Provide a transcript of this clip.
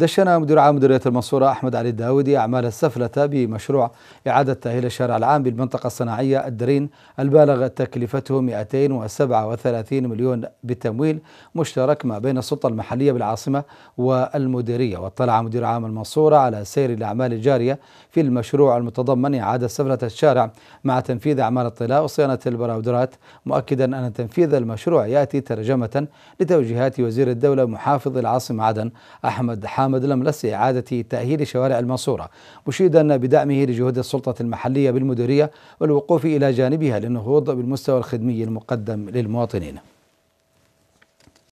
دشنا مدير عام مديرية المنصورة أحمد علي الداودي أعمال السفلة بمشروع إعادة تأهيل الشارع العام بالمنطقة الصناعية الدرين البالغ تكلفته 237 مليون بالتمويل مشترك ما بين السلطة المحلية بالعاصمة والمديرية واطلع مدير عام المنصورة على سير الأعمال الجارية في المشروع المتضمن إعادة سفلة الشارع مع تنفيذ أعمال الطلاء وصيانة البراودرات مؤكدا أن تنفيذ المشروع يأتي ترجمة لتوجيهات وزير الدولة محافظ العاصمة عدن أحمد حامد محمد الملسي إعادة تأهيل شوارع المنصورة مشيدا بدعمه لجهود السلطة المحلية بالمديرية والوقوف إلى جانبها للنهوض بالمستوى الخدمي المقدم للمواطنين